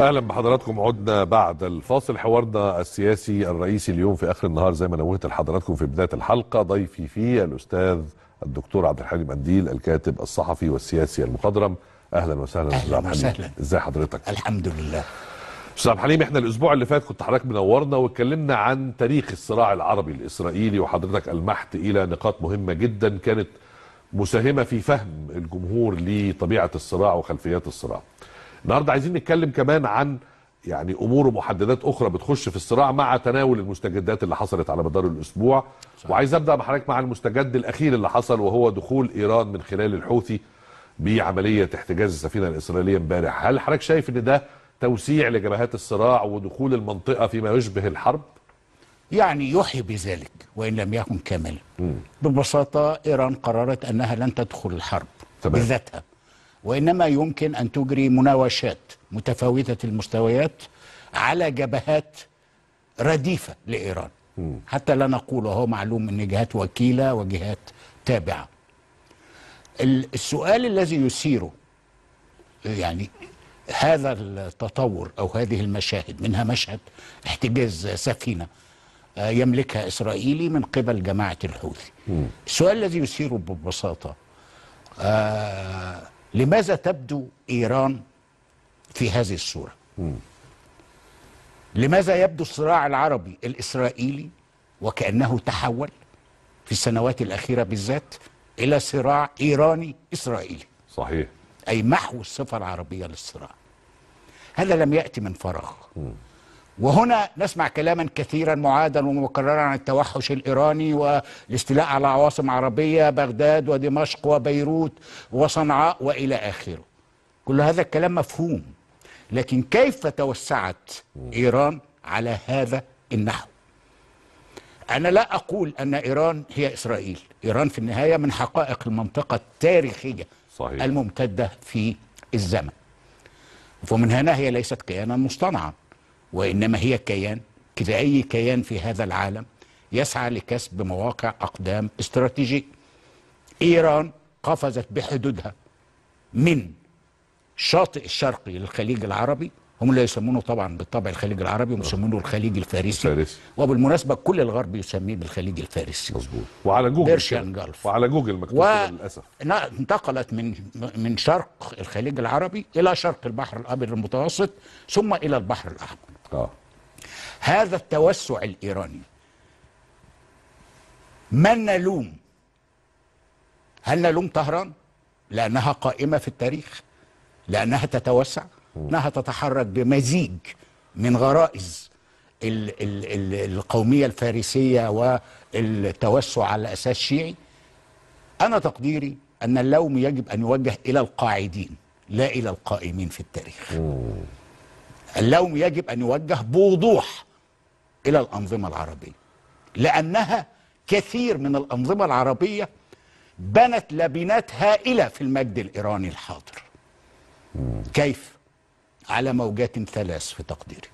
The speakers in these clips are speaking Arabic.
اهلا بحضراتكم عدنا بعد الفاصل حوارنا السياسي الرئيسي اليوم في اخر النهار زي ما نوهت لحضراتكم في بدايه الحلقه ضيفي فيه الاستاذ الدكتور عبد الحليم منديل الكاتب الصحفي والسياسي المخضرم اهلا وسهلا استاذ عبد الحليم ازي حضرتك الحمد لله استاذ عبد الحليم احنا الاسبوع اللي فات كنت حضرتك منورنا واتكلمنا عن تاريخ الصراع العربي الاسرائيلي وحضرتك المحت الى نقاط مهمه جدا كانت مساهمه في فهم الجمهور لطبيعه الصراع وخلفيات الصراع النهارده عايزين نتكلم كمان عن يعني امور ومحددات اخرى بتخش في الصراع مع تناول المستجدات اللي حصلت على مدار الاسبوع صحيح. وعايز ابدا بحضرتك مع المستجد الاخير اللي حصل وهو دخول ايران من خلال الحوثي بعمليه احتجاز السفينه الاسرائيليه امبارح هل حضرتك شايف ان ده توسيع لجبهات الصراع ودخول المنطقه فيما يشبه الحرب يعني يحيي بذلك وان لم يكن كاملا ببساطه ايران قررت انها لن تدخل الحرب تمام. بذاتها وإنما يمكن أن تجري مناوشات متفاوتة المستويات على جبهات رديفة لإيران حتى لا نقول وهو معلوم أن جهات وكيلة وجهات تابعة السؤال الذي يثيره يعني هذا التطور أو هذه المشاهد منها مشهد احتجاز سفينة آه، يملكها إسرائيلي من قبل جماعة الحوثي السؤال الذي يثيره ببساطة آه، لماذا تبدو إيران في هذه الصورة لماذا يبدو الصراع العربي الإسرائيلي وكأنه تحول في السنوات الأخيرة بالذات إلى صراع إيراني إسرائيلي صحيح أي محو الصفة العربية للصراع هذا لم يأتي من فراغ مم. وهنا نسمع كلاما كثيرا معادا ومكررا عن التوحش الايراني والاستيلاء على عواصم عربيه بغداد ودمشق وبيروت وصنعاء والى اخره. كل هذا الكلام مفهوم لكن كيف توسعت ايران على هذا النحو؟ أنا لا أقول أن إيران هي إسرائيل إيران في النهاية من حقائق المنطقة التاريخية صحيح. الممتدة في الزمن ومن هنا هي ليست كيانا مصطنعا وإنما هي كيان كأي كيان في هذا العالم يسعى لكسب مواقع أقدام استراتيجية إيران قفزت بحدودها من شاطئ الشرقي للخليج العربي هم لا يسمونه طبعا بالطبع الخليج العربي هم يسمونه الخليج الفارسي الفارسي وبالمناسبه كل الغرب يسميه بالخليج الفارسي مظبوط وعلى جوجل بيرشيان جلف وعلى جوجل مكتوب و... للاسف انتقلت من من شرق الخليج العربي الى شرق البحر الابيض المتوسط ثم الى البحر الاحمر هذا التوسع الإيراني من نلوم هل نلوم طهران لأنها قائمة في التاريخ لأنها تتوسع أنها تتحرك بمزيج من غرائز الـ الـ الـ القومية الفارسية والتوسع على أساس شيعي أنا تقديري أن اللوم يجب أن يوجه إلى القاعدين لا إلى القائمين في التاريخ اللوم يجب أن يوجه بوضوح إلى الأنظمة العربية لأنها كثير من الأنظمة العربية بنت لبنات هائلة في المجد الإيراني الحاضر كيف؟ على موجات ثلاث في تقديري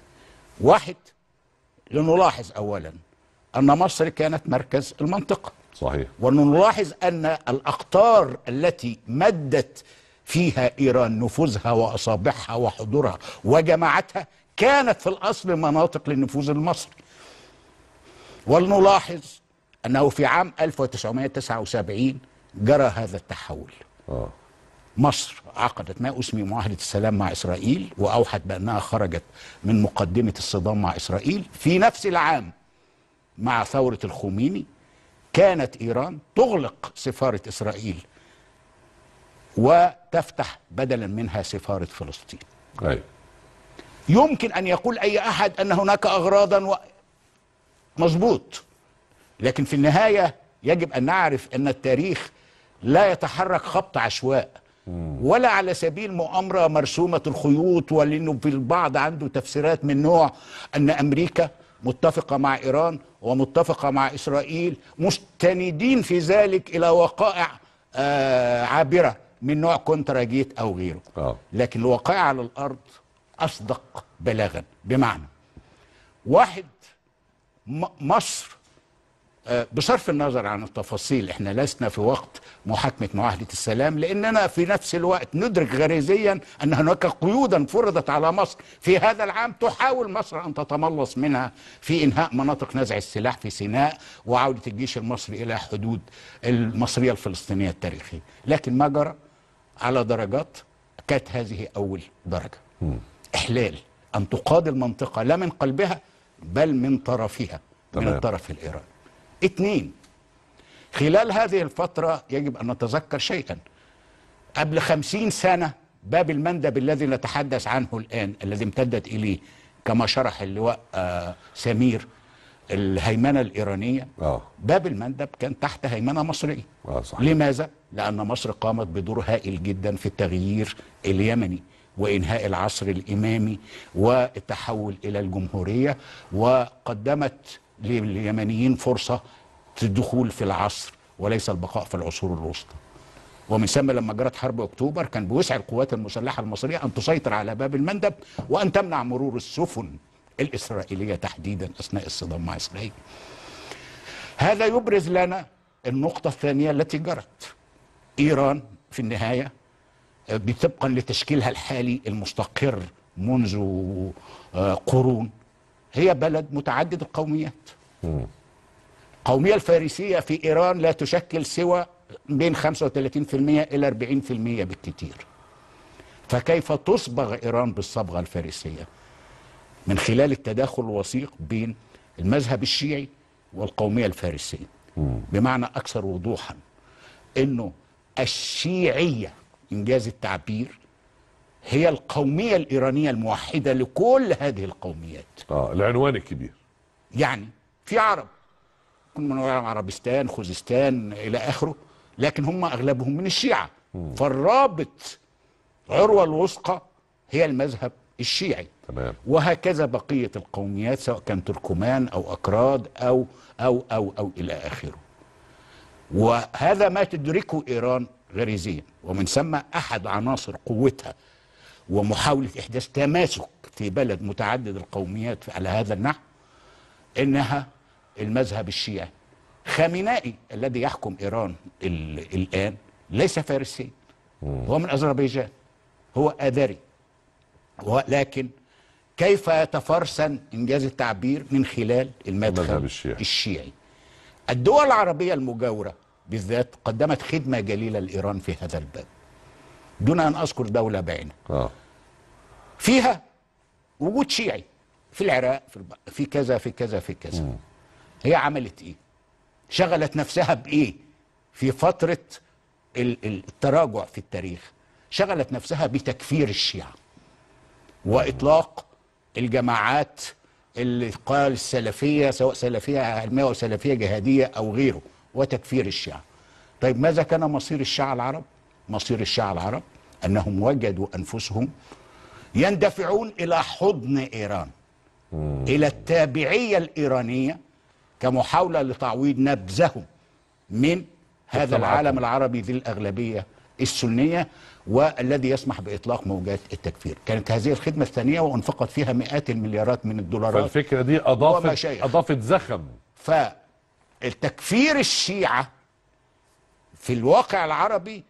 واحد لنلاحظ أولا أن مصر كانت مركز المنطقة صحيح ونلاحظ أن الأقطار التي مدت فيها إيران نفوذها وأصابعها وحضورها وجماعتها كانت في الأصل مناطق للنفوذ المصري ولنلاحظ أنه في عام 1979 جرى هذا التحول آه. مصر عقدت ما أسمي معاهدة السلام مع إسرائيل وأوحت بأنها خرجت من مقدمة الصدام مع إسرائيل في نفس العام مع ثورة الخميني كانت إيران تغلق سفارة إسرائيل وتفتح بدلا منها سفارة فلسطين أي. طيب. يمكن أن يقول أي أحد أن هناك أغراضا و... مظبوط لكن في النهاية يجب أن نعرف أن التاريخ لا يتحرك خبط عشواء ولا على سبيل مؤامرة مرسومة الخيوط ولأنه في البعض عنده تفسيرات من نوع أن أمريكا متفقة مع إيران ومتفقة مع إسرائيل مستندين في ذلك إلى وقائع آه، عابرة من نوع كونترا جيت او غيره أوه. لكن الواقع على الارض اصدق بلاغا بمعنى واحد مصر آه، بصرف النظر عن التفاصيل احنا لسنا في وقت محاكمة معاهدة السلام لأننا في نفس الوقت ندرك غريزيا أن هناك قيودا فرضت على مصر في هذا العام تحاول مصر أن تتملص منها في إنهاء مناطق نزع السلاح في سيناء وعودة الجيش المصري إلى حدود المصرية الفلسطينية التاريخية لكن ما جرى على درجات كانت هذه أول درجة م. إحلال أن تقاد المنطقة لا من قلبها بل من طرفها طبعا. من الطرف الإيراني اثنين خلال هذه الفترة يجب أن نتذكر شيئا قبل خمسين سنة باب المندب الذي نتحدث عنه الآن الذي امتدت إليه كما شرح اللواء آه، سمير الهيمنة الإيرانية أوه. باب المندب كان تحت هيمنة مصرية آه، صحيح. لماذا؟ لأن مصر قامت بدور هائل جدا في التغيير اليمني وإنهاء العصر الإمامي والتحول إلى الجمهورية وقدمت لليمنيين فرصة الدخول في العصر وليس البقاء في العصور الوسطى ومن ثم لما جرت حرب أكتوبر كان بوسع القوات المسلحة المصرية أن تسيطر على باب المندب وأن تمنع مرور السفن الإسرائيلية تحديدا أثناء الصدام مع إسرائيل هذا يبرز لنا النقطة الثانية التي جرت إيران في النهاية آه، بطبقا لتشكيلها الحالي المستقر منذ آه، قرون هي بلد متعدد القوميات القومية الفارسية في إيران لا تشكل سوى بين 35% إلى 40% بالكثير فكيف تصبغ إيران بالصبغة الفارسية من خلال التداخل الوثيق بين المذهب الشيعي والقومية الفارسية بمعنى أكثر وضوحا أنه الشيعية إنجاز التعبير هي القومية الإيرانية الموحدة لكل هذه القوميات آه العنوان الكبير يعني في عرب كل من عربستان خوزستان إلى آخره لكن هم أغلبهم من الشيعة مم. فالرابط عروة الوثقى هي المذهب الشيعي تمام. وهكذا بقية القوميات سواء كان تركمان أو أكراد أو أو أو أو إلى آخره وهذا ما تدركه إيران غريزيا ومن ثم أحد عناصر قوتها ومحاولة إحداث تماسك في بلد متعدد القوميات على هذا النحو إنها المذهب الشيعي خامنائي الذي يحكم إيران الآن ليس فارسي هو من أذربيجان هو آذري ولكن كيف يتفرسن إنجاز التعبير من خلال المذهب الشيعي الدول العربية المجاورة بالذات قدمت خدمة جليلة لإيران في هذا الباب دون أن أذكر دولة بعينها آه. فيها وجود شيعي في العراق في, الب... في كذا في كذا في كذا م. هي عملت إيه شغلت نفسها بإيه في فترة التراجع في التاريخ شغلت نفسها بتكفير الشيعة وإطلاق الجماعات اللي قال السلفيه سواء سلفيه علميه او سلفيه جهاديه او غيره وتكفير الشيعه. طيب ماذا كان مصير الشيعه العرب؟ مصير الشيعه العرب انهم وجدوا انفسهم يندفعون الى حضن ايران مم. الى التابعيه الايرانيه كمحاوله لتعويض نبذهم من هذا العالم العربي ذي الاغلبيه السنيه والذي يسمح باطلاق موجات التكفير كانت هذه الخدمه الثانيه وانفقت فيها مئات المليارات من الدولارات فالفكره دي اضافت اضافت زخم فالتكفير الشيعه في الواقع العربي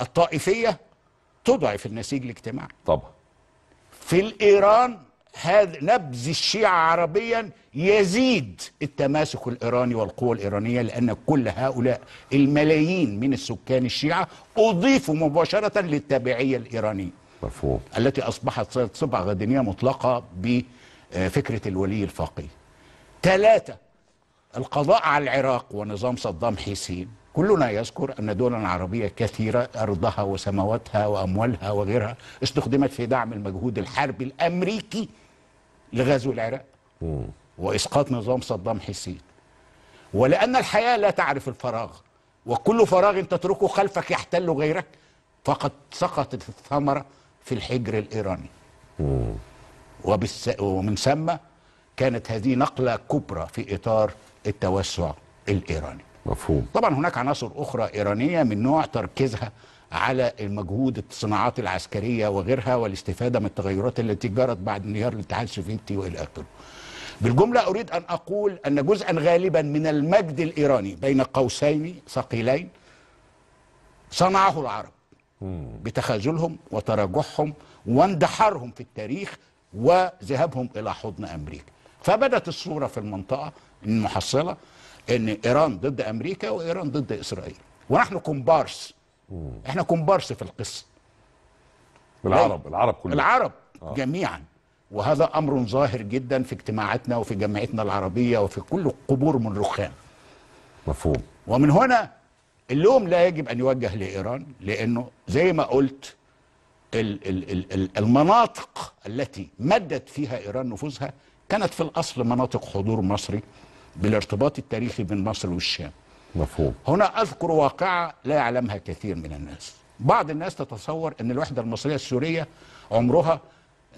الطائفيه تضعف النسيج الاجتماعي طبعا في الايران هذا نبذ الشيعة عربيا يزيد التماسك الإيراني والقوة الإيرانية لأن كل هؤلاء الملايين من السكان الشيعة أضيفوا مباشرة للتابعية الإيرانية مفهوم. التي أصبحت صبعة غدنية مطلقة بفكرة آه، الولي الفقيه ثلاثة القضاء على العراق ونظام صدام حسين كلنا يذكر أن دولا عربية كثيرة أرضها وسماواتها وأموالها وغيرها استخدمت في دعم المجهود الحربي الأمريكي لغزو العراق وإسقاط نظام صدام حسين ولأن الحياة لا تعرف الفراغ وكل فراغ تتركه خلفك يحتل غيرك فقد سقطت الثمرة في الحجر الإيراني ومن ثم كانت هذه نقلة كبرى في إطار التوسع الإيراني مفهوم طبعا هناك عناصر أخرى إيرانية من نوع تركيزها على المجهود الصناعات العسكريه وغيرها والاستفاده من التغيرات التي جرت بعد انهيار الاتحاد السوفيتي والى اخره. بالجمله اريد ان اقول ان جزءا غالبا من المجد الايراني بين قوسين ثقيلين صنعه العرب بتخاذلهم وتراجعهم واندحارهم في التاريخ وذهابهم الى حضن امريكا. فبدت الصوره في المنطقه المحصله ان ايران ضد امريكا وايران ضد اسرائيل ونحن كومبارس مم. احنا كومبارس في القصه العرب العرب كلهم العرب آه. جميعا وهذا امر ظاهر جدا في اجتماعاتنا وفي جمعيتنا العربيه وفي كل القبور من رخام مفهوم ومن هنا اللوم لا يجب ان يوجه لايران لانه زي ما قلت المناطق التي مدت فيها ايران نفوذها كانت في الاصل مناطق حضور مصري بالارتباط التاريخي بين مصر والشام مفهوم هنا أذكر واقعة لا يعلمها كثير من الناس بعض الناس تتصور أن الوحدة المصرية السورية عمرها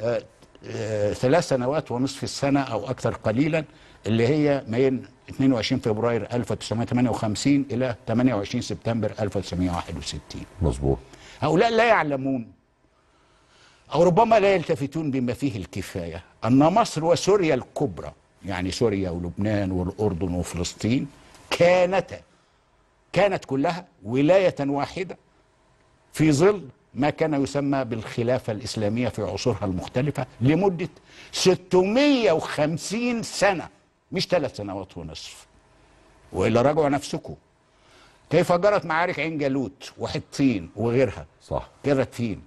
آه، آه، ثلاث سنوات ونصف السنة أو أكثر قليلا اللي هي من 22 فبراير 1958 إلى 28 سبتمبر 1961 مظبوط هؤلاء لا يعلمون أو ربما لا يلتفتون بما فيه الكفاية أن مصر وسوريا الكبرى يعني سوريا ولبنان والأردن وفلسطين كانت كانت كلها ولاية واحدة في ظل ما كان يسمى بالخلافة الإسلامية في عصورها المختلفة لمدة 650 سنة مش ثلاث سنوات ونصف وإلا راجعوا نفسكم كيف جرت معارك عين جالوت وحطين وغيرها صح جرت فين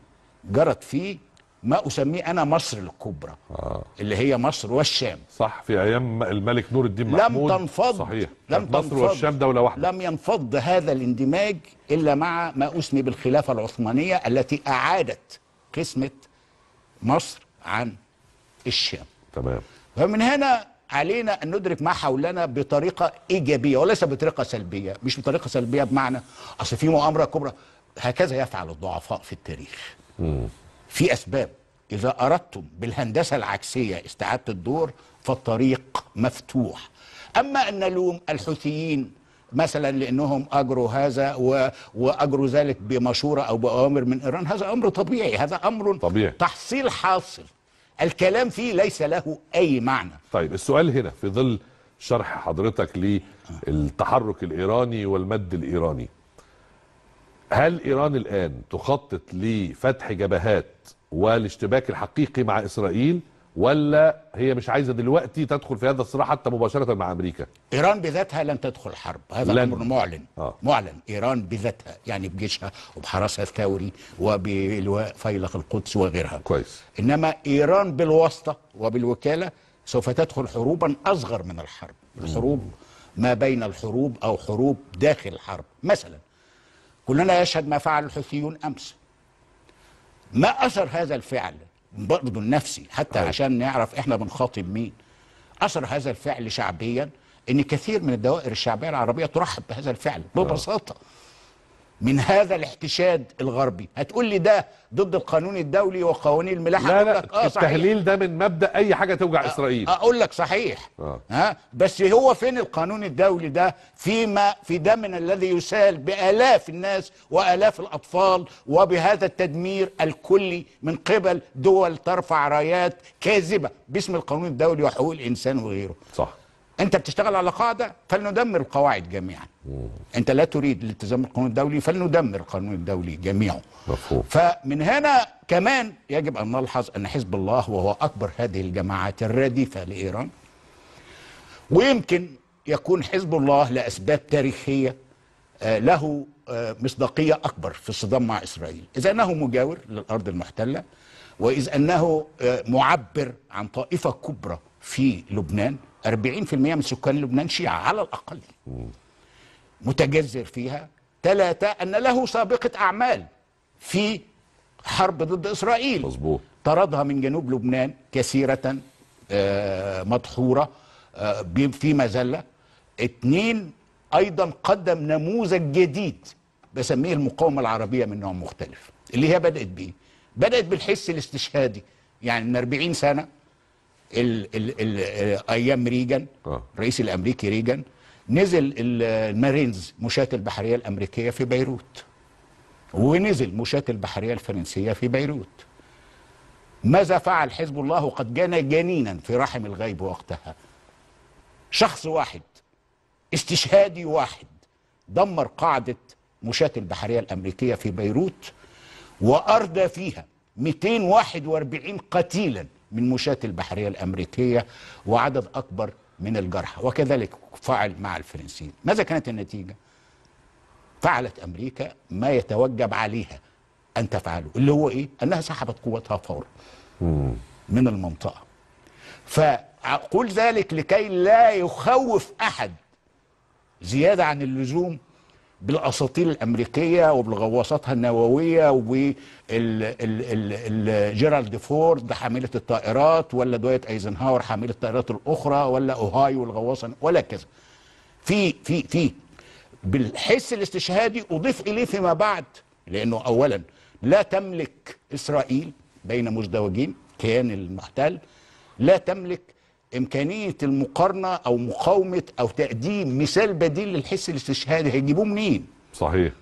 جرت في ما اسميه انا مصر الكبرى آه. اللي هي مصر والشام صح في ايام الملك نور الدين محمود لم تنفض صحيح لم تنفض مصر والشام دوله واحده لم ينفض هذا الاندماج الا مع ما اسمي بالخلافه العثمانيه التي اعادت قسمه مصر عن الشام تمام فمن هنا علينا ان ندرك ما حولنا بطريقه ايجابيه وليس بطريقه سلبيه مش بطريقه سلبيه بمعنى اصل في مؤامره كبرى هكذا يفعل الضعفاء في التاريخ مم. في اسباب إذا أردتم بالهندسة العكسية استعادة الدور فالطريق مفتوح أما أن نلوم الحوثيين مثلا لأنهم أجروا هذا و... وأجروا ذلك بمشورة أو بأوامر من إيران هذا أمر طبيعي هذا أمر طبيعي. تحصيل حاصل الكلام فيه ليس له أي معنى طيب السؤال هنا في ظل شرح حضرتك للتحرك الإيراني والمد الإيراني هل إيران الآن تخطط لفتح جبهات والاشتباك الحقيقي مع اسرائيل ولا هي مش عايزه دلوقتي تدخل في هذا الصراع حتى مباشره مع امريكا ايران بذاتها لن تدخل حرب هذا لن. امر معلن آه. معلن ايران بذاتها يعني بجيشها وبحرسها الثوري وبالواء فيلق القدس وغيرها كويس انما ايران بالواسطه وبالوكاله سوف تدخل حروبا اصغر من الحرب الحروب ما بين الحروب او حروب داخل الحرب مثلا كلنا يشهد ما فعل الحوثيون امس ما اثر هذا الفعل برضه النفسي حتى أيوة. عشان نعرف احنا بنخاطب مين اثر هذا الفعل شعبيا ان كثير من الدوائر الشعبيه العربيه ترحب بهذا الفعل آه. ببساطه أوه. من هذا الاحتشاد الغربي هتقول لي ده ضد القانون الدولي وقوانين الملاحه لا لا آه التهليل ده من مبدا اي حاجه توجع آه اسرائيل اقول لك صحيح آه. ها بس هو فين القانون الدولي ده فيما في دمنا الذي يسال بالاف الناس والاف الاطفال وبهذا التدمير الكلي من قبل دول ترفع رايات كاذبه باسم القانون الدولي وحقوق الانسان وغيره صح انت بتشتغل على قاعده فلندمر القواعد جميعا انت لا تريد الالتزام بالقانون الدولي فلندمر القانون الدولي جميعه مفهوم. فمن هنا كمان يجب ان نلحظ ان حزب الله وهو اكبر هذه الجماعات الرديفه لايران ويمكن يكون حزب الله لاسباب تاريخيه آه، له آه، مصداقيه اكبر في الصدام مع اسرائيل اذ انه مجاور للارض المحتله واذ انه آه، معبر عن طائفه كبرى في لبنان 40% من سكان لبنان شيعة على الأقل متجذر فيها ثلاثة أن له سابقة أعمال في حرب ضد إسرائيل مظبوط طردها من جنوب لبنان كثيرة آه، مدحورة آه، في مذلة اثنين أيضا قدم نموذج جديد بسميه المقاومة العربية من نوع مختلف اللي هي بدأت بيه بدأت بالحس الاستشهادي يعني من 40 سنة ال ال ال ايام ريجن الرئيس آه. الامريكي ريجن نزل المارينز مشاة البحريه الامريكيه في بيروت ونزل مشاة البحريه الفرنسيه في بيروت ماذا فعل حزب الله قد كان جنينا في رحم الغيب وقتها شخص واحد استشهادي واحد دمر قاعده مشاة البحريه الامريكيه في بيروت وارضى فيها 241 قتيلا من مشاة البحرية الأمريكية وعدد أكبر من الجرحى وكذلك فعل مع الفرنسيين ماذا كانت النتيجة؟ فعلت أمريكا ما يتوجب عليها أن تفعله اللي هو إيه؟ أنها سحبت قوتها فورا من المنطقة فأقول ذلك لكي لا يخوف أحد زيادة عن اللزوم بالاساطيل الامريكيه وبالغواصاتها النوويه وجيرالد فورد حامله الطائرات ولا دويت ايزنهاور حامله الطائرات الاخرى ولا اوهايو الغواصه ولا كذا في في في بالحس الاستشهادي اضيف اليه فيما بعد لانه اولا لا تملك اسرائيل بين مزدوجين كيان المحتل لا تملك امكانيه المقارنه او مقاومه او تقديم مثال بديل للحس الاستشهادي هيجيبوه منين؟ صحيح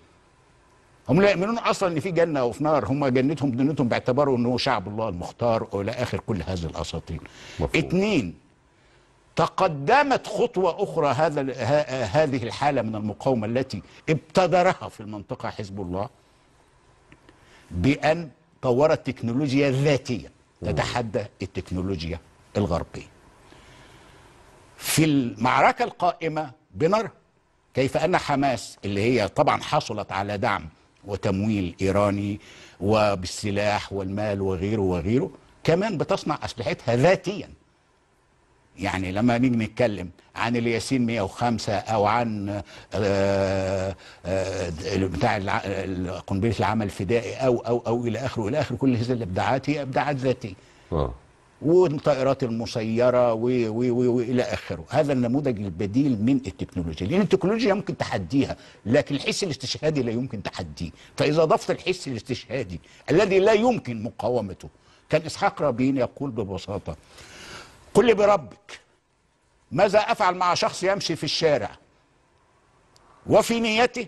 هم لا يؤمنون اصلا ان في جنه وفي نار هم جنتهم دنيتهم باعتباره انه شعب الله المختار والى اخر كل هذه الاساطير. اثنين تقدمت خطوه اخرى هذا هذه الحاله من المقاومه التي ابتدرها في المنطقه حزب الله بان طورت تكنولوجيا ذاتيه تتحدى التكنولوجيا الغربيه. في المعركة القائمة بنرى كيف أن حماس اللي هي طبعا حصلت على دعم وتمويل إيراني وبالسلاح والمال وغيره وغيره كمان بتصنع أسلحتها ذاتيا يعني لما نيجي نتكلم عن الياسين 105 او عن آه، آه، آه، بتاع قنبله العمل الفدائي او او او الى اخره الى اخره كل هذه الابداعات هي ابداعات ذاتيه. والطائرات المسيره والى اخره هذا النموذج البديل من التكنولوجيا لان التكنولوجيا ممكن تحديها لكن الحس الاستشهادي لا يمكن تحديه فاذا ضفت الحس الاستشهادي الذي لا يمكن مقاومته كان اسحاق رابين يقول ببساطه قل لي بربك ماذا افعل مع شخص يمشي في الشارع وفي نيته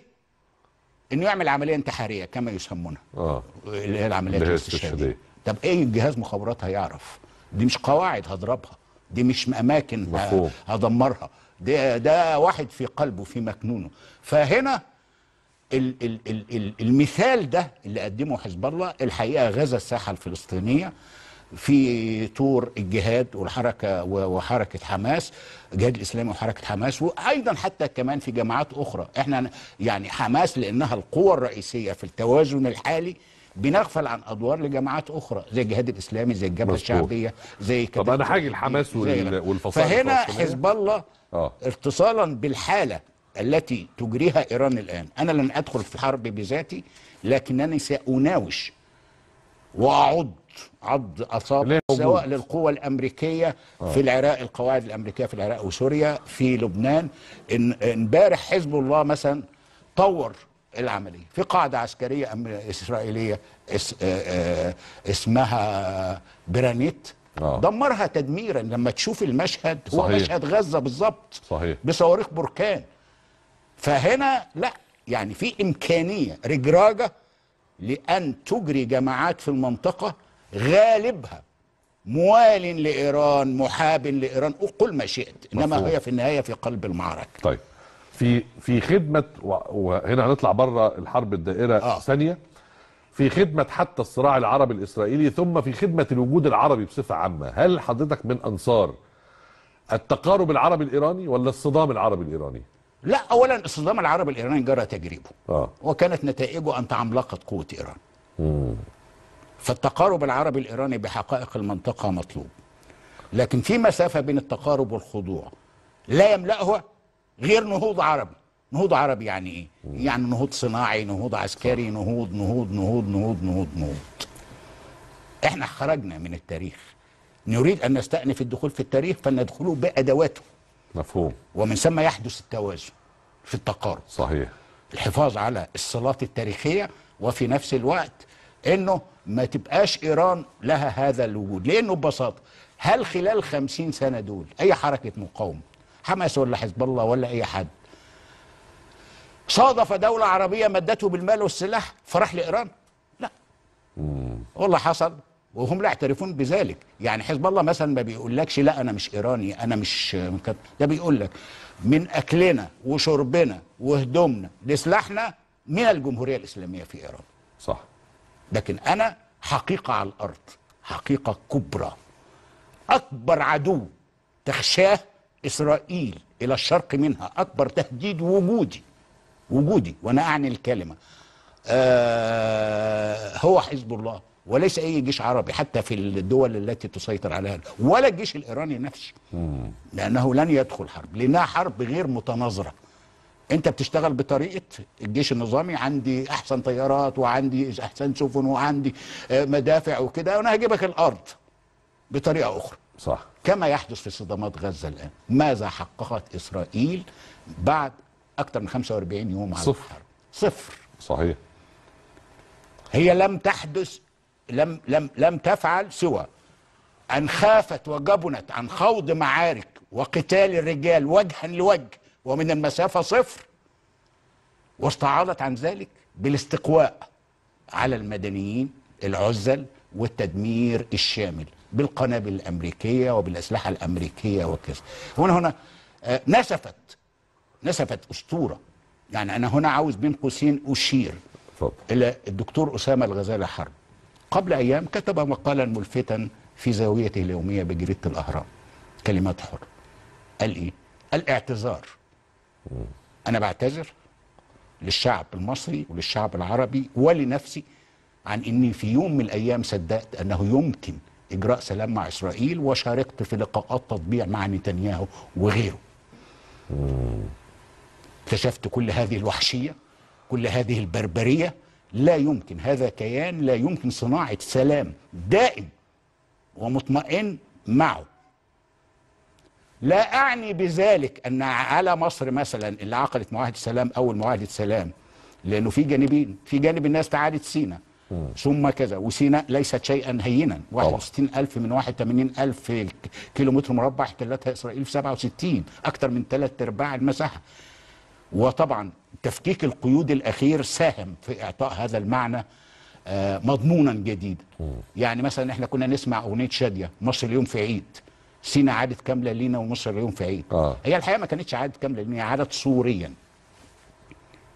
انه يعمل عمليه انتحاريه كما يسمونها آه. اللي هي العمليه الاستشهاديه طب ايه جهاز مخابرات هيعرف دي مش قواعد هضربها دي مش اماكن هدمرها ده ده واحد في قلبه في مكنونه فهنا الـ الـ الـ الـ المثال ده اللي قدمه حزب الله الحقيقه غزا الساحه الفلسطينيه في طور الجهاد والحركه وحركه حماس الجهاد الاسلامي وحركه حماس وايضا حتى كمان في جماعات اخرى احنا يعني حماس لانها القوه الرئيسيه في التوازن الحالي بنغفل عن ادوار لجماعات اخرى زي الجهاد الاسلامي زي الجبهه الشعبيه زي طب انا حاجه الحماس والفصائل فهنا حزب الله آه. اتصالا بالحاله التي تجريها ايران الان انا لن ادخل في حرب بذاتي لكنني ساناوش واعض عض اصابع سواء للقوى الامريكيه آه. في العراق القواعد الامريكيه في العراق وسوريا في لبنان امبارح حزب الله مثلا طور العملية في قاعدة عسكرية إسرائيلية اس آه،, اه اسمها برانيت آه. دمرها تدميرا لما تشوف المشهد هو صحيح. مشهد غزة بالظبط بصواريخ بركان فهنا لا يعني في إمكانية رجراجة لأن تجري جماعات في المنطقة غالبها موال لإيران محاب لإيران قل ما شئت إنما مفهوم. هي في النهاية في قلب المعركة طيب في في خدمه وهنا هنطلع بره الحرب الدائره آه. ثانيه في خدمه حتى الصراع العربي الاسرائيلي ثم في خدمه الوجود العربي بصفه عامه هل حضرتك من انصار التقارب العربي الايراني ولا الصدام العربي الايراني لا اولا الصدام العربي الايراني جرى تجريبه آه. وكانت نتائجه ان تعملقت قوه ايران مم. فالتقارب العربي الايراني بحقائق المنطقه مطلوب لكن في مسافه بين التقارب والخضوع لا يملأها غير نهوض عربي نهوض عربي يعني ايه يعني نهوض صناعي نهوض عسكري نهوض نهوض نهوض نهوض نهوض نهوض احنا خرجنا من التاريخ نريد ان نستأنف الدخول في التاريخ فندخله بادواته مفهوم ومن ثم يحدث التوازن في التقارب صحيح الحفاظ على الصلات التاريخيه وفي نفس الوقت انه ما تبقاش ايران لها هذا الوجود لانه ببساطه هل خلال خمسين سنه دول اي حركه مقاومه حماس ولا حزب الله ولا اي حد صادف دولة عربية مدته بالمال والسلاح فراح لإيران لا والله حصل وهم لا يعترفون بذلك يعني حزب الله مثلا ما بيقولكش لا أنا مش إيراني أنا مش ده بيقول لك من أكلنا وشربنا وهدومنا لسلاحنا من الجمهورية الإسلامية في إيران صح لكن أنا حقيقة على الأرض حقيقة كبرى أكبر عدو تخشاه إسرائيل إلى الشرق منها أكبر تهديد وجودي وجودي وأنا أعني الكلمة آه هو حزب الله وليس أي جيش عربي حتى في الدول التي تسيطر عليها ولا الجيش الإيراني نفسه لأنه لن يدخل حرب لأنها حرب غير متناظرة انت بتشتغل بطريقه الجيش النظامي عندي احسن طيارات وعندي احسن سفن وعندي آه، مدافع وكده وانا هجيبك الارض بطريقه اخرى صح كما يحدث في صدامات غزة الآن ماذا حققت إسرائيل بعد أكثر من 45 يوم على صفر. الحرب صفر صحيح هي لم تحدث لم لم لم تفعل سوى أن خافت وجبنت عن خوض معارك وقتال الرجال وجها لوجه ومن المسافة صفر واستعاضت عن ذلك بالاستقواء على المدنيين العزل والتدمير الشامل بالقنابل الامريكيه وبالاسلحه الامريكيه وكذا هنا هنا آه، نسفت نسفت اسطوره يعني انا هنا عاوز بين قوسين اشير فضل. الى الدكتور اسامه الغزالي حرب قبل ايام كتب مقالا ملفتا في زاويته اليوميه بجريده الاهرام كلمات حر قال ايه الاعتذار انا بعتذر للشعب المصري وللشعب العربي ولنفسي عن اني في يوم من الايام صدقت انه يمكن اجراء سلام مع اسرائيل وشاركت في لقاءات تطبيع مع نتنياهو وغيره اكتشفت كل هذه الوحشيه كل هذه البربريه لا يمكن هذا كيان لا يمكن صناعه سلام دائم ومطمئن معه لا اعني بذلك ان على مصر مثلا اللي عقدت معاهده سلام اول معاهده سلام لانه في جانبين في جانب الناس تعالت سينا ثم كذا وسيناء ليست شيئا هينا 61000 من 81000 كيلو متر مربع احتلتها إسرائيل في 67 أكثر من ثلاث أرباع المساحة وطبعا تفكيك القيود الأخير ساهم في إعطاء هذا المعنى آه، مضمونا جديدا يعني مثلا احنا كنا نسمع أغنية شادية مصر اليوم في عيد سينا عادت كاملة لينا ومصر اليوم في عيد آه. هي الحقيقة ما كانتش عادت كاملة لنا عادت صوريا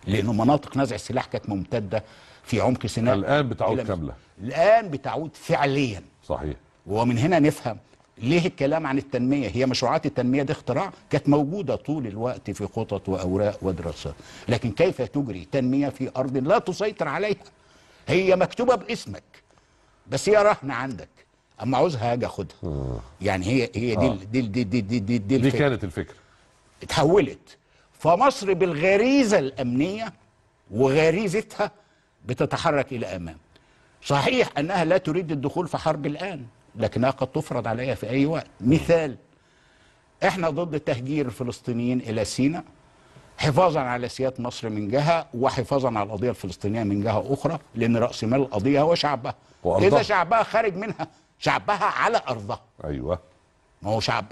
لأنه مناطق نزع السلاح كانت ممتدة في عمق سيناء الآن بتعود كاملة الآن بتعود فعليا صحيح ومن هنا نفهم ليه الكلام عن التنمية هي مشروعات التنمية دي اختراع كانت موجودة طول الوقت في خطط وأوراق ودراسات لكن كيف تجري تنمية في أرض لا تسيطر عليها هي مكتوبة باسمك بس هي رهنة عندك اما عاوزها اجي اخدها آه. يعني هي هي دي آه. دي دي دي دي دي, دي, دي كانت الفكره اتحولت فمصر بالغريزه الامنيه وغريزتها بتتحرك إلى أمام صحيح أنها لا تريد الدخول في حرب الآن لكنها قد تفرض عليها في أي وقت مثال احنا ضد تهجير الفلسطينيين إلى سيناء حفاظا على سياده مصر من جهه وحفاظا على القضيه الفلسطينيه من جهه اخرى لان راس مال القضيه هو شعبها وأرضها. اذا شعبها خارج منها شعبها على ارضها ايوه ما هو شعب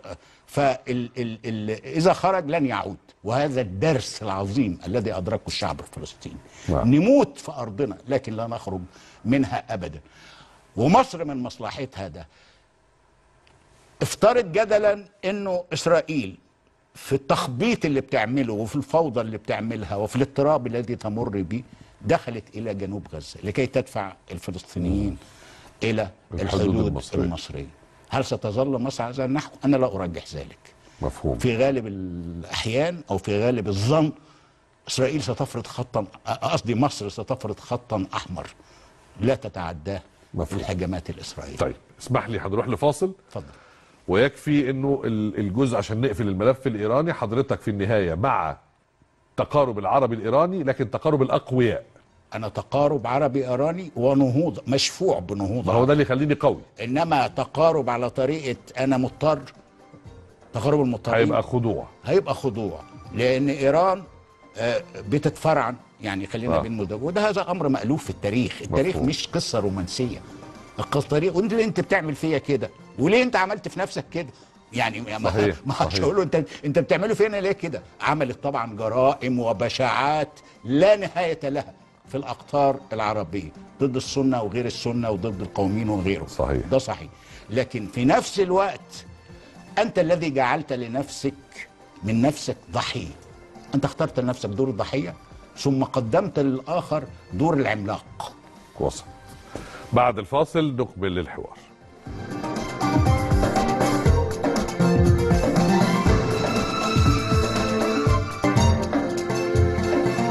فإذا ال ال اذا خرج لن يعود وهذا الدرس العظيم الذي ادركه الشعب الفلسطيني واو. نعم. نموت في ارضنا لكن لا نخرج منها ابدا ومصر من مصلحتها ده افترض جدلا انه اسرائيل في التخبيط اللي بتعمله وفي الفوضى اللي بتعملها وفي الاضطراب الذي تمر به دخلت الى جنوب غزه لكي تدفع الفلسطينيين نعم. الى الحدود المصريه, المصرية. هل ستظل مصر على هذا النحو أنا لا أرجح ذلك مفهوم في غالب الأحيان أو في غالب الظن إسرائيل ستفرض خطا قصدي مصر ستفرض خطا أحمر لا تتعداه مفهوم. الهجمات الإسرائيلية طيب اسمح لي هنروح لفاصل اتفضل ويكفي انه الجزء عشان نقفل الملف الايراني حضرتك في النهايه مع تقارب العربي الايراني لكن تقارب الاقوياء انا تقارب عربي ايراني ونهوض مشفوع بنهوض هو ده اللي يخليني قوي انما تقارب على طريقه انا مضطر تقارب المضطر هيبقى خضوع هيبقى خضوع لان ايران آه، بتتفرعن يعني خلينا آه. بين مدرج وده هذا امر مألوف في التاريخ التاريخ مفهوم. مش قصه رومانسيه القصه وانت انت بتعمل فيا كده وليه انت عملت في نفسك كده يعني صحيح. ما حدش هقول له انت انت بتعمله فينا ليه كده عملت طبعا جرائم وبشاعات لا نهايه لها في الأقطار العربية ضد السنة وغير السنة وضد القومين وغيره صحيح ده صحيح لكن في نفس الوقت أنت الذي جعلت لنفسك من نفسك ضحية أنت اخترت لنفسك دور الضحية ثم قدمت للآخر دور العملاق وصل بعد الفاصل نقبل الحوار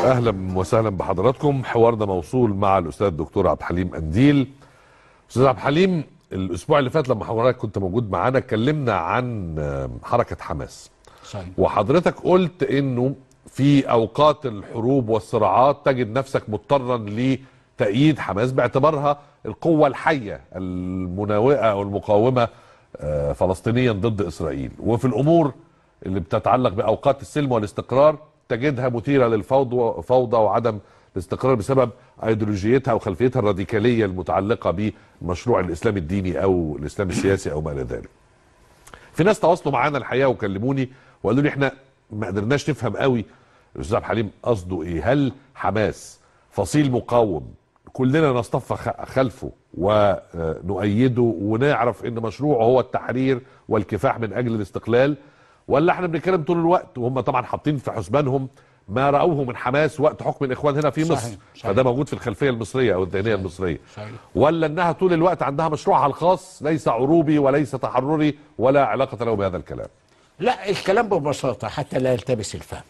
اهلا وسهلا بحضراتكم حوارنا موصول مع الاستاذ الدكتور عبد الحليم قنديل استاذ عبد الحليم الاسبوع اللي فات لما حضرتك كنت موجود معانا اتكلمنا عن حركه حماس صحيح. وحضرتك قلت انه في اوقات الحروب والصراعات تجد نفسك مضطرا لتأييد حماس باعتبارها القوه الحيه المناوئه او المقاومه آه، فلسطينيا ضد اسرائيل وفي الامور اللي بتتعلق باوقات السلم والاستقرار تجدها مثيرة للفوضى فوضى وعدم الاستقرار بسبب ايديولوجيتها وخلفيتها الراديكالية المتعلقة بمشروع الاسلام الديني أو الإسلام السياسي أو ما إلى ذلك في ناس تواصلوا معانا الحقيقة وكلموني وقالوا لي احنا ما قدرناش نفهم قوي الاستاذ عبد الحليم قصده ايه هل حماس فصيل مقاوم كلنا نصطف خلفه ونؤيده ونعرف ان مشروعه هو التحرير والكفاح من اجل الاستقلال ولا احنا بنتكلم طول الوقت وهم طبعا حاطين في حسبانهم ما راوه من حماس وقت حكم الاخوان هنا في مصر صحيح. صحيح. فده موجود في الخلفيه المصريه او الذهنيه المصريه صحيح. ولا انها طول الوقت عندها مشروعها الخاص ليس عروبي وليس تحرري ولا علاقه له بهذا الكلام لا الكلام ببساطه حتى لا يلتبس الفهم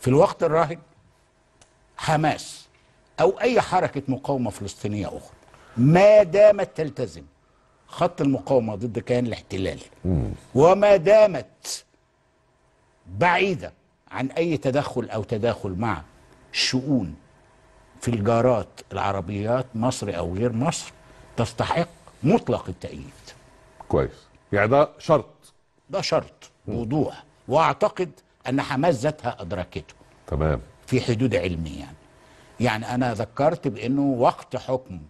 في الوقت الراهن حماس او اي حركه مقاومه فلسطينيه اخرى ما دامت تلتزم خط المقاومه ضد كيان الاحتلال وما دامت بعيدة عن أي تدخل أو تداخل مع شؤون في الجارات العربيات مصر أو غير مصر تستحق مطلق التأييد كويس يعني ده شرط ده شرط وضوح وأعتقد أن حماس ذاتها أدركته تمام في حدود علمي يعني يعني أنا ذكرت بأنه وقت حكم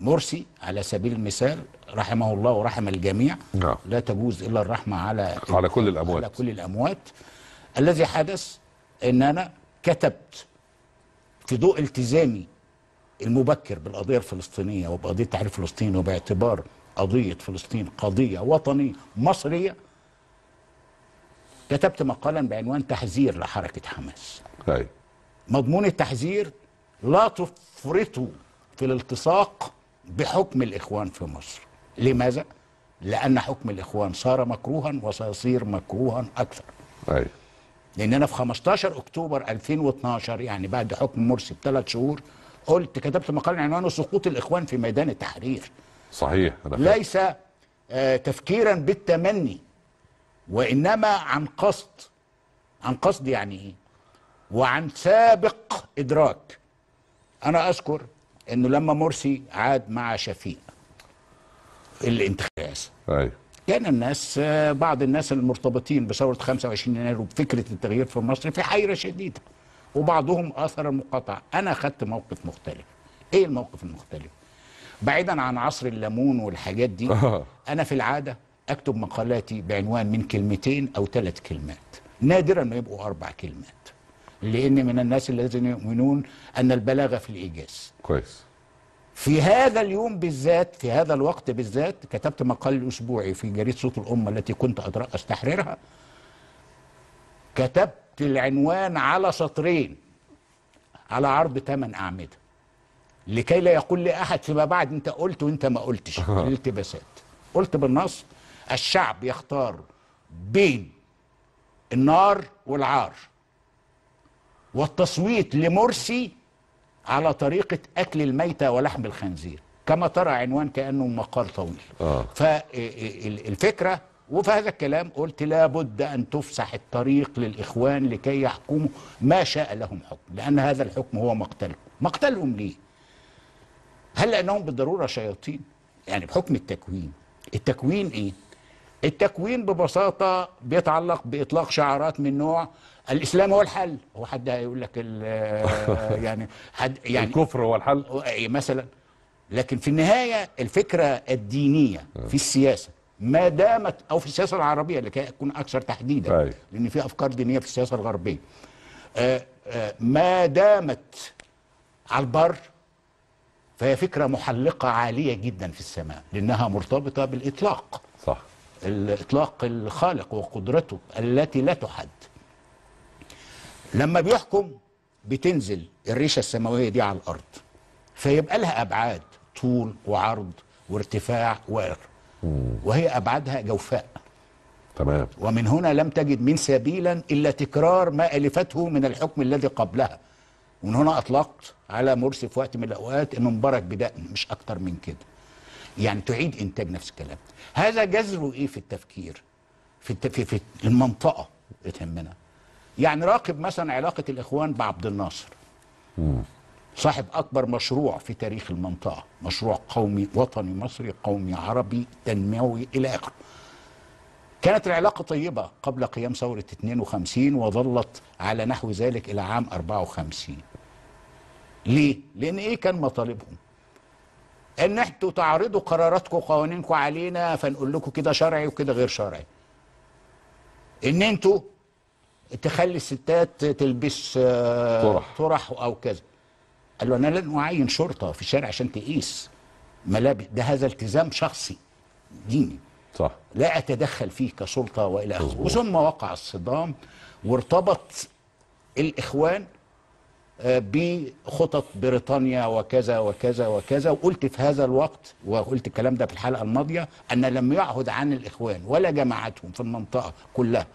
مرسي على سبيل المثال رحمه الله ورحم الجميع لا, نعم. لا تجوز إلا الرحمة على على كل الأموات على كل الأموات الذي حدث ان انا كتبت في ضوء التزامي المبكر بالقضيه الفلسطينيه وبقضيه تحرير فلسطين وباعتبار قضيه فلسطين قضيه وطنيه مصريه كتبت مقالا بعنوان تحذير لحركه حماس. أي. طيب. مضمون التحذير لا تفرطوا في الالتصاق بحكم الاخوان في مصر. لماذا؟ لان حكم الاخوان صار مكروها وسيصير مكروها اكثر. أي. طيب. لان انا في 15 اكتوبر 2012 يعني بعد حكم مرسي بثلاث شهور قلت كتبت مقال عنوانه سقوط الاخوان في ميدان التحرير صحيح ليس آه، تفكيرا بالتمني وانما عن قصد عن قصد يعني ايه وعن سابق ادراك انا اذكر انه لما مرسي عاد مع شفيق الانتخابات ايوه كان الناس آه، بعض الناس المرتبطين بثوره 25 يناير وبفكره التغيير في مصر في حيره شديده وبعضهم اثر المقاطعه انا خدت موقف مختلف ايه الموقف المختلف بعيدا عن عصر الليمون والحاجات دي انا في العاده اكتب مقالاتي بعنوان من كلمتين او ثلاث كلمات نادرا ما يبقوا اربع كلمات لان من الناس الذين يؤمنون ان البلاغه في الايجاز كويس في هذا اليوم بالذات في هذا الوقت بالذات كتبت مقال أسبوعي في جريدة صوت الأمة التي كنت أترأس تحريرها كتبت العنوان على سطرين على عرض ثمن أعمدة لكي لا يقول لي أحد فيما بعد أنت قلت وأنت ما قلتش الالتباسات قلت بالنص الشعب يختار بين النار والعار والتصويت لمرسي على طريقة أكل الميتة ولحم الخنزير كما ترى عنوان كأنه مقال طويل آه. فالفكرة آه، آه، وفي هذا الكلام قلت لابد أن تفسح الطريق للإخوان لكي يحكموا ما شاء لهم حكم لأن هذا الحكم هو مقتلهم مقتلهم ليه؟ هل لأنهم بالضرورة شياطين؟ يعني بحكم التكوين التكوين إيه؟ التكوين ببساطة بيتعلق بإطلاق شعارات من نوع الإسلام هو الحل هو حد هيقول لك يعني حد يعني الكفر هو الحل مثلا لكن في النهاية الفكرة الدينية في السياسة ما دامت أو في السياسة العربية لكي أكون أكثر تحديدا لأن في أفكار دينية في السياسة الغربية آه، آه، ما دامت على البر فهي فكرة محلقة عالية جدا في السماء لأنها مرتبطة بالإطلاق الإطلاق الخالق وقدرته التي لا تحد لما بيحكم بتنزل الريشة السماوية دي على الأرض فيبقى لها أبعاد طول وعرض وارتفاع وغيره وهي أبعادها جوفاء تمام ومن هنا لم تجد من سبيلا إلا تكرار ما ألفته من الحكم الذي قبلها ومن هنا أطلقت على مرسي في وقت من الأوقات إنه مبارك بدقن مش أكتر من كده يعني تعيد انتاج نفس الكلام هذا جذره ايه في التفكير في التف... في المنطقه تهمنا يعني راقب مثلا علاقه الاخوان بعبد الناصر صاحب اكبر مشروع في تاريخ المنطقه مشروع قومي وطني مصري قومي عربي تنموي الى اخره كانت العلاقة طيبة قبل قيام ثورة 52 وظلت على نحو ذلك إلى عام 54 ليه؟ لأن إيه كان مطالبهم؟ ان انتوا تعرضوا قراراتكم وقوانينكم علينا فنقول لكم كده شرعي وكده غير شرعي ان انتوا تخلي الستات تلبس آه، طرح طرح او كذا قال له انا لن اعين شرطه في الشارع عشان تقيس ملابس ده هذا التزام شخصي ديني صح لا اتدخل فيه كسلطه والى اخره وثم وقع الصدام وارتبط الاخوان بخطط بريطانيا وكذا وكذا وكذا وقلت في هذا الوقت وقلت الكلام ده في الحلقه الماضيه ان لم يعهد عن الاخوان ولا جماعتهم في المنطقه كلها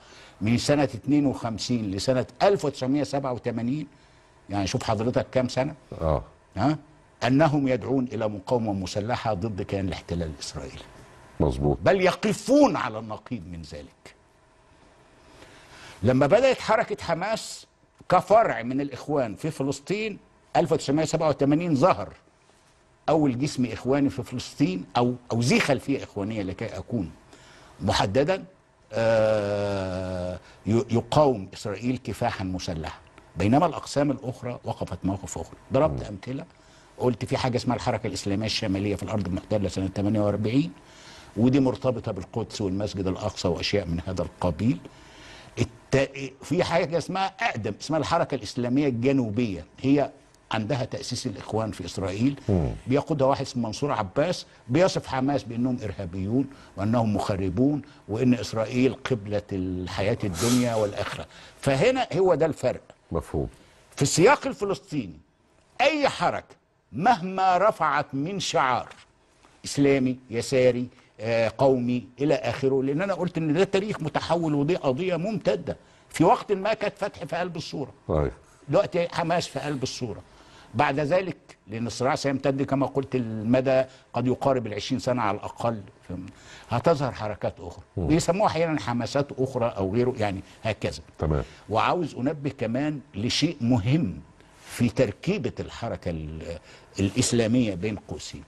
من سنه 52 لسنه 1987 يعني شوف حضرتك كام سنه اه ها انهم يدعون الى مقاومه مسلحه ضد كيان الاحتلال الاسرائيلي مظبوط بل يقفون على النقيض من ذلك لما بدات حركه حماس كفرع من الإخوان في فلسطين 1987 ظهر أول جسم إخواني في فلسطين أو أو ذي خلفية إخوانية لكي أكون محددا آه، يقاوم إسرائيل كفاحا مسلحا بينما الأقسام الأخرى وقفت موقف أخر ضربت أمثلة قلت في حاجة اسمها الحركة الإسلامية الشمالية في الأرض المحتلة سنة 48 ودي مرتبطة بالقدس والمسجد الأقصى وأشياء من هذا القبيل الت... في حاجه اسمها اقدم اسمها الحركه الاسلاميه الجنوبيه هي عندها تاسيس الاخوان في اسرائيل بيقودها واحد اسمه منصور عباس بيصف حماس بانهم ارهابيون وانهم مخربون وان اسرائيل قبله الحياه الدنيا والاخره فهنا هو ده الفرق مفهوم في السياق الفلسطيني اي حركه مهما رفعت من شعار اسلامي يساري آه، قومي الى اخره لان انا قلت ان ده تاريخ متحول ودي قضيه ممتده في وقت ما كانت فتح في قلب الصوره طيب. دلوقتي حماس في قلب الصوره بعد ذلك لان الصراع سيمتد كما قلت المدى قد يقارب ال 20 سنه على الاقل هتظهر حركات اخرى بيسموها احيانا حماسات اخرى او غيره يعني هكذا تمام وعاوز انبه كمان لشيء مهم في تركيبه الحركه الاسلاميه بين قوسين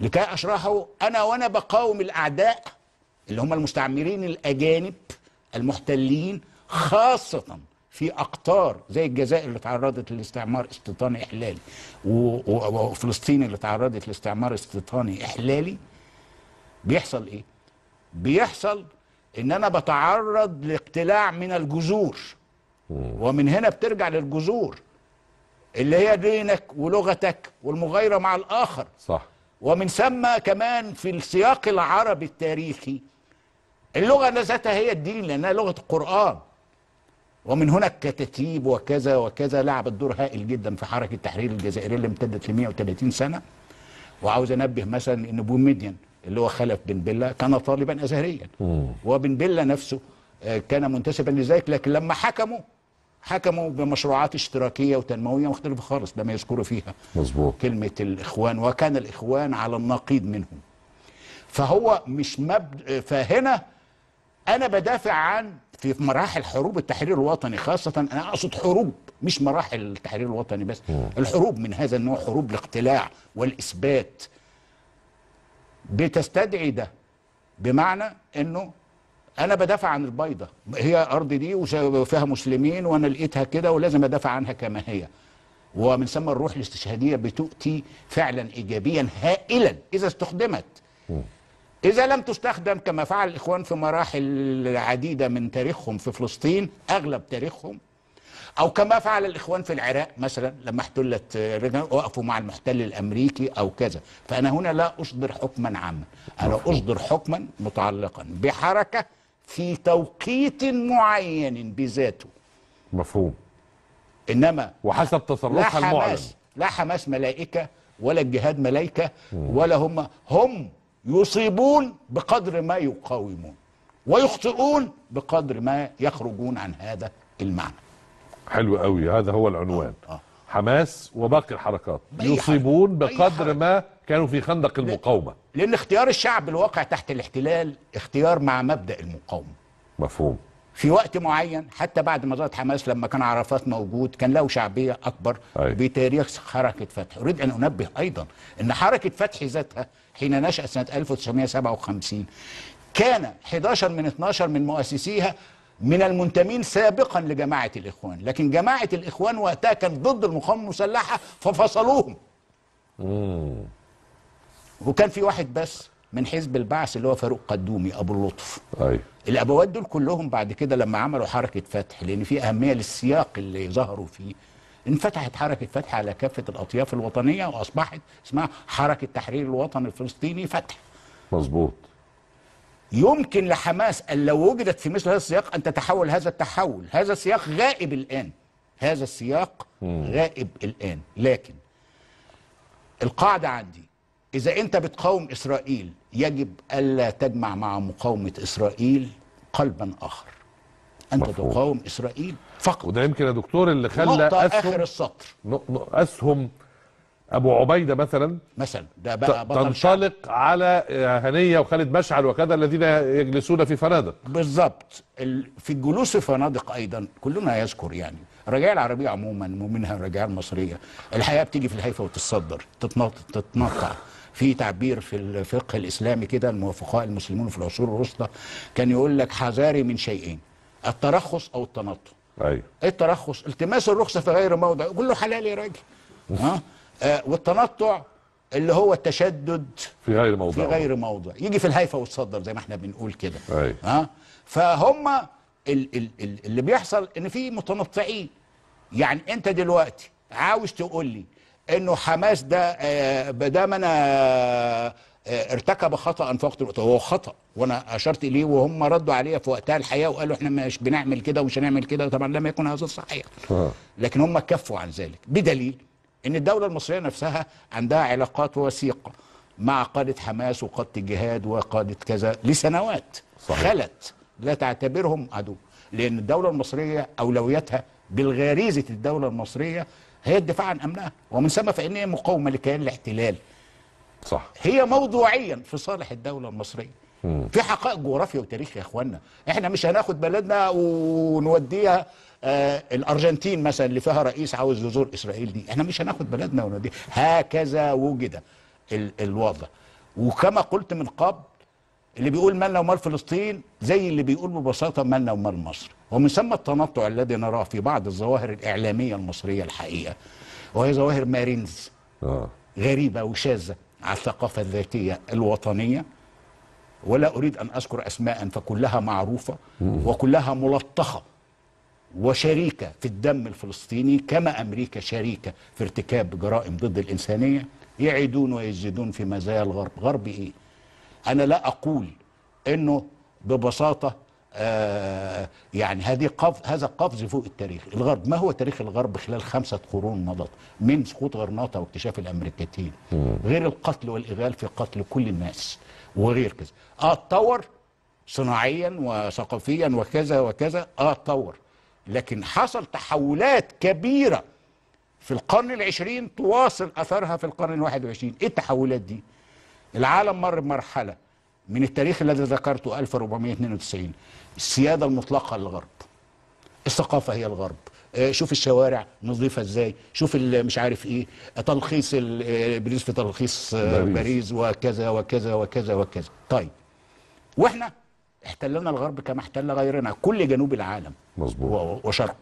لكي أشرحه أنا وأنا بقاوم الأعداء اللي هم المستعمرين الأجانب المحتلين خاصة في أقطار زي الجزائر اللي تعرضت للاستعمار استيطاني إحلالي وفلسطين اللي تعرضت لاستعمار استيطاني إحلالي بيحصل إيه؟ بيحصل إن أنا بتعرض لاقتلاع من الجذور ومن هنا بترجع للجذور اللي هي دينك ولغتك والمغايرة مع الآخر صح ومن ثم كمان في السياق العربي التاريخي اللغة ذاتها هي الدين لأنها لغة القرآن ومن هنا الكتاتيب وكذا وكذا لعبت دور هائل جدا في حركة التحرير الجزائرية اللي امتدت ل 130 سنة وعاوز انبه مثلا ان بومدين اللي هو خلف بن بيلا كان طالبا ازهريا وبن بيلا نفسه آه، كان منتسبا لذلك لكن لما حكموا حكموا بمشروعات اشتراكيه وتنمويه مختلفه خالص ده ما يذكروا فيها مظبوط كلمه الاخوان وكان الاخوان على النقيض منهم فهو مش مبد... فهنا انا بدافع عن في مراحل حروب التحرير الوطني خاصه انا اقصد حروب مش مراحل التحرير الوطني بس مم. الحروب من هذا النوع حروب الاقتلاع والاثبات بتستدعي ده بمعنى انه انا بدافع عن البيضه هي ارض دي وفيها مسلمين وانا لقيتها كده ولازم ادافع عنها كما هي ومن ثم الروح الاستشهاديه بتؤتي فعلا ايجابيا هائلا اذا استخدمت اذا لم تستخدم كما فعل الاخوان في مراحل عديده من تاريخهم في فلسطين اغلب تاريخهم او كما فعل الاخوان في العراق مثلا لما احتلت وقفوا مع المحتل الامريكي او كذا فانا هنا لا اصدر حكما عاما انا اصدر حكما متعلقا بحركه في توقيت معين بذاته مفهوم انما وحسب تصرفها لا المعلن حماس لا حماس ملائكه ولا الجهاد ملائكه ولا هم هم يصيبون بقدر ما يقاومون ويخطئون بقدر ما يخرجون عن هذا المعنى حلو قوي هذا هو العنوان آه. آه. حماس وباقي الحركات يصيبون بقدر ما كانوا في خندق المقاومة لأن اختيار الشعب الواقع تحت الاحتلال اختيار مع مبدأ المقاومة مفهوم في وقت معين حتى بعد ما ظهرت حماس لما كان عرفات موجود كان له شعبية أكبر أي. بتاريخ حركة فتح أريد أن أنبه أيضا أن حركة فتح ذاتها حين نشأت سنة 1957 كان 11 من 12 من مؤسسيها من المنتمين سابقا لجماعة الإخوان لكن جماعة الإخوان وقتها كان ضد المقاومة المسلحة ففصلوهم مم. وكان في واحد بس من حزب البعث اللي هو فاروق قدومي أبو اللطف أي. الأبوات دول كلهم بعد كده لما عملوا حركة فتح لأن في أهمية للسياق اللي ظهروا فيه انفتحت حركة فتح على كافة الأطياف الوطنية وأصبحت اسمها حركة تحرير الوطن الفلسطيني فتح مظبوط يمكن لحماس أن لو وجدت في مثل هذا السياق أن تتحول هذا التحول هذا السياق غائب الآن هذا السياق غائب الآن لكن القاعدة عندي إذا أنت بتقاوم إسرائيل يجب ألا تجمع مع مقاومة إسرائيل قلبا آخر أنت مفهوم. تقاوم إسرائيل فقط وده يمكن يا دكتور اللي خلى أسهم آخر السطر أسهم ابو عبيده مثلا مثلا ده بقى بطل تنطلق شعب. على آه، هنيه وخالد مشعل وكذا الذين يجلسون في فنادق بالظبط في الجلوس في فنادق ايضا كلنا يذكر يعني الرجال العربيه عموما ومنها الرجال المصريه الحياه بتيجي في الهيفا وتتصدر تتنطع في تعبير في الفقه الاسلامي كده الموافقاء المسلمون في العصور الوسطى كان يقول لك حذاري من شيئين الترخص او التنطع ايوه إيه الترخص التماس الرخصه في غير موضع كله حلال يا راجل ها آه، والتنطع اللي هو التشدد في غير موضع في غير موضع يجي في الهيفا والصدر زي ما احنا بنقول كده ها فهم اللي بيحصل ان في متنطعين يعني انت دلوقتي عاوز تقول لي انه حماس ده آه، ما دام انا آه، ارتكب خطا في وقت هو خطا وانا اشرت اليه وهم ردوا عليا في وقتها الحقيقه وقالوا احنا مش بنعمل كده ومش هنعمل كده طبعا لم يكن هذا صحيح لكن هم كفوا عن ذلك بدليل ان الدوله المصريه نفسها عندها علاقات وثيقة مع قاده حماس وقاده الجهاد وقاده كذا لسنوات صحيح. خلت لا تعتبرهم عدو لان الدوله المصريه اولوياتها بالغريزه الدوله المصريه هي الدفاع عن امنها ومن ثم فانها مقاومه لكيان الاحتلال صح هي موضوعيا في صالح الدوله المصريه مم. في حقائق جغرافيا وتاريخ يا اخوانا احنا مش هناخد بلدنا ونوديها آه الارجنتين مثلا اللي فيها رئيس عاوز يزور اسرائيل دي احنا مش هناخد بلدنا دي هكذا وجد ال الوضع وكما قلت من قبل اللي بيقول مالنا ومال فلسطين زي اللي بيقول ببساطه مالنا ومال مصر ومن ثم التنطع الذي نراه في بعض الظواهر الاعلاميه المصريه الحقيقه وهي ظواهر مارينز آه. غريبه وشاذه على الثقافه الذاتيه الوطنيه ولا اريد ان اذكر اسماء فكلها معروفه وكلها ملطخه وشريكة في الدم الفلسطيني كما أمريكا شريكة في ارتكاب جرائم ضد الإنسانية يعيدون ويزيدون في مزايا الغرب غرب إيه؟ أنا لا أقول أنه ببساطة آه يعني هذه قف هذا قفز فوق التاريخ الغرب ما هو تاريخ الغرب خلال خمسة قرون مضت من سقوط غرناطة واكتشاف الأمريكتين غير القتل والإغال في قتل كل الناس وغير كذا اه اتطور صناعيا وثقافيا وكذا وكذا اه اتطور لكن حصل تحولات كبيرة في القرن العشرين تواصل أثرها في القرن الواحد وعشرين إيه التحولات دي؟ العالم مر بمرحلة من التاريخ الذي ذكرته 1492 السيادة المطلقة للغرب الثقافة هي الغرب آه، شوف الشوارع نظيفة ازاي شوف مش عارف ايه تلخيص آه، بالنسبة تلخيص آه، باريس. باريس وكذا وكذا وكذا وكذا طيب واحنا احتلنا الغرب كما احتل غيرنا كل جنوب العالم مظبوط وشرقه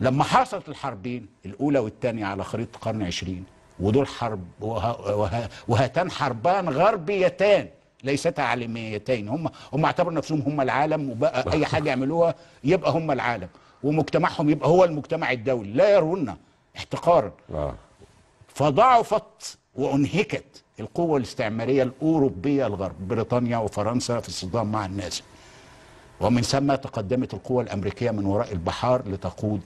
لما حصلت الحربين الأولى والثانية على خريطة القرن 20 ودول حرب وه... وهاتان حربان غربيتان ليستا عالميتين هم هم اعتبروا نفسهم هم العالم وبقى اي حاجه يعملوها يبقى هم العالم ومجتمعهم يبقى هو المجتمع الدولي لا يرونا احتقارا آه. فضعفت وانهكت القوة الاستعمارية الأوروبية الغرب بريطانيا وفرنسا في الصدام مع النازي ومن ثم تقدمت القوة الأمريكية من وراء البحار لتقود